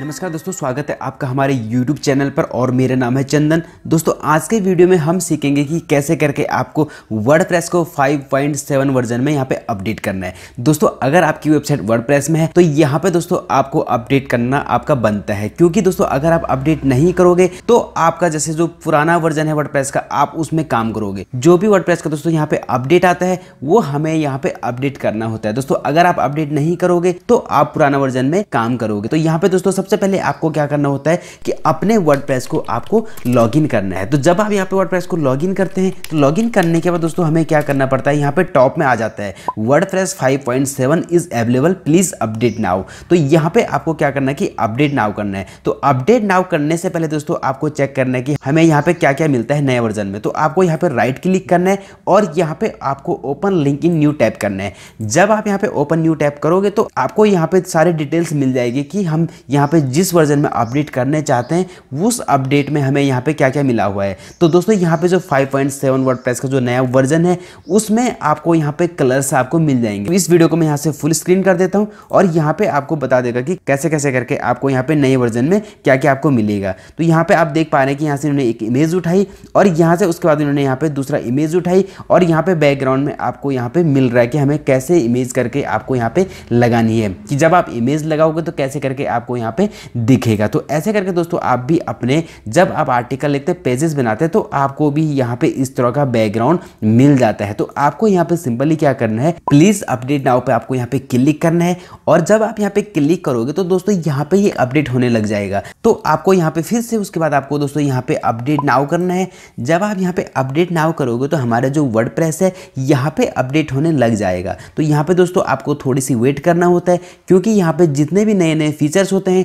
नमस्कार दोस्तों स्वागत है आपका हमारे YouTube चैनल पर और मेरा नाम है चंदन दोस्तों आज के वीडियो में हम सीखेंगे कि कैसे करके आपको वर्ड को 5.7 वर्जन में यहाँ पे अपडेट करना है दोस्तों अगर आपकी वेबसाइट वर्ड में है तो यहाँ पे दोस्तों आपको अपडेट करना आपका बनता है क्योंकि दोस्तों अगर आप अपडेट नहीं करोगे तो आपका जैसे जो पुराना वर्जन है वर्ड का आप उसमें काम करोगे जो भी वर्ड का दोस्तों यहाँ पे अपडेट आता है वो हमें यहाँ पे अपडेट करना होता है दोस्तों अगर आप अपडेट नहीं करोगे तो आप पुराना वर्जन में काम करोगे तो यहाँ पे दोस्तों सबसे पहले आपको क्या करना होता है कि अपने वर्ड को आपको लॉग करना है तो जब आप यहाँ पे वर्ड को लॉग करते हैं तो लॉग करने के बाद दोस्तों हमें क्या करना पड़ता है यहाँ पे टॉप में आ जाता है WordPress is available please update now तो यहाँ पे आपको क्या करना है कि अपडेट नाउ करना है तो अपडेट नाउ करने से पहले दोस्तों आपको चेक करना है कि हमें यहाँ पे क्या क्या मिलता है नए वर्जन में तो आपको यहाँ पे राइट क्लिक करना है और यहाँ पे आपको open link in new tab करना है जब आप यहाँ पे ओपन न्यू टैप करोगे तो आपको यहाँ पे सारे डिटेल्स मिल जाएगी कि हम यहाँ पे जिस वर्जन में अपडेट करने चाहते हैं उस अपडेट में हमें यहाँ पे क्या क्या मिला हुआ है तो दोस्तों यहाँ पे जो 5.7 पॉइंट का जो नया वर्जन है उसमें आपको यहाँ पे कलर्स आपको मिल जाएंगे इस वीडियो को मैं यहाँ से फुल स्क्रीन कर देता हूँ और यहाँ पे आपको बता देगा कि कैसे कैसे करके आपको यहाँ पे नए वर्जन में क्या क्या आपको मिलेगा तो यहाँ पे आप देख पा रहे हैं कि यहाँ से इन्होंने एक इमेज उठाई और यहाँ से उसके बाद इन्होंने यहाँ पे दूसरा इमेज उठाई और यहाँ पे बैकग्राउंड में आपको यहाँ पे मिल रहा है कि हमें कैसे इमेज करके आपको यहाँ पे लगानी है कि जब आप इमेज लगाओगे तो कैसे करके आपको यहाँ पे पे दिखेगा तो ऐसे करके दोस्तों आप भी अपने जब आप आर्टिकल लिखते पेजेस बनाते हैं तो आपको भी यहाँ पे इस तरह का बैकग्राउंड मिल जाता है तो आपको यहाँ पे सिंपली क्या करना है प्लीज अपडेट नाउ पे आपको यहाँ पे क्लिक करना है और जब आप यहाँ पे क्लिक करोगे तो दोस्तों यहाँ पे ये अपडेट होने लग जाएगा तो आपको यहाँ पे फिर से उसके बाद आपको दोस्तों यहाँ पे अपडेट नाउ करना है जब आप यहाँ पे अपडेट नाउ करोगे तो हमारा जो वर्ड है यहाँ पे अपडेट होने लग जाएगा तो यहाँ पे दोस्तों आपको थोड़ी सी वेट करना होता है क्योंकि यहाँ पे जितने भी नए नए फीचर्स होते हैं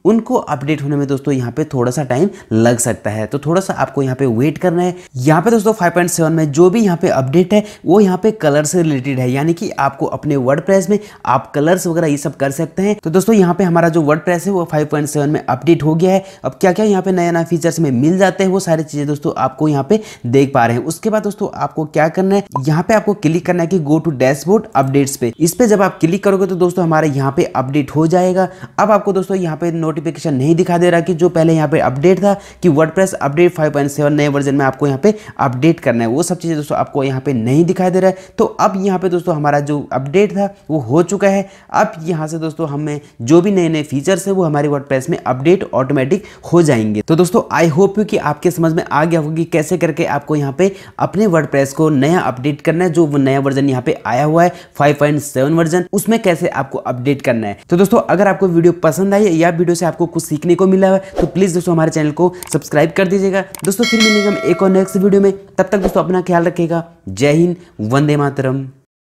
उनको अपडेट होने में दोस्तों यहाँ पे थोड़ा सा टाइम लग सकता है तो थोड़ा सा आपको यहाँ पे वेट करना है यहाँ पे दोस्तों 5.7 में जो भी यहाँ पे अपडेट है वो यहाँ पे कलर से रिलेटेड है यानी कि आपको अपने वर्ड में आप कलर्स वगैरह ये सब कर सकते हैं तो दोस्तों यहाँ पे हमारा जो वर्ड है वो फाइव में अपडेट हो गया है अब क्या क्या यहाँ पे नया नया फीचर्स में मिल जाते हैं वो सारी चीजें दोस्तों आपको यहाँ पे देख पा रहे हैं उसके बाद दोस्तों आपको क्या करना है यहाँ पे आपको क्लिक करना है कि गो टू डैशबोर्ड अपडेट्स पे इस पे जब आप क्लिक करोगे तो दोस्तों हमारे यहाँ पे अपडेट हो जाएगा अब आपको दोस्तों यहाँ पे नोटिफिकेशन नहीं दिखा दे रहा कि जो पहले यहाँ पे अपडेट था कि वर्डप्रेस अपडेट 5.7 नए वर्जन में आपको यहाँ पे अपडेट करना है वो सब चीज़ें दोस्तों आपको यहाँ पे नहीं दिखाई दे रहा है तो अब यहाँ पे दोस्तों हमारा जो अपडेट था वो हो चुका है अब यहाँ से दोस्तों हमें जो भी नए नए फीचर्स हैं वो हमारे वर्ड में अपडेट ऑटोमेटिक हो जाएंगे तो दोस्तों आई होप यू कि आपके समझ में आ गया होगी कैसे करके आपको यहाँ पे अपने वर्ड को नया अपडेट करना है जो नया वर्जन यहाँ पे आया हुआ है फाइव वर्जन उसमें कैसे आपको अपडेट करना है तो दोस्तों अगर आपको वीडियो पसंद आई या वीडियो से आपको कुछ सीखने को मिला है तो प्लीज़ दोस्तों हमारे चैनल को सब्सक्राइब कर दीजिएगा दोस्तों फिर मिलेंगे हम एक और नेक्स्ट वीडियो में तब तक दोस्तों अपना ख्याल रखिएगा जय हिंद वंदे मातरम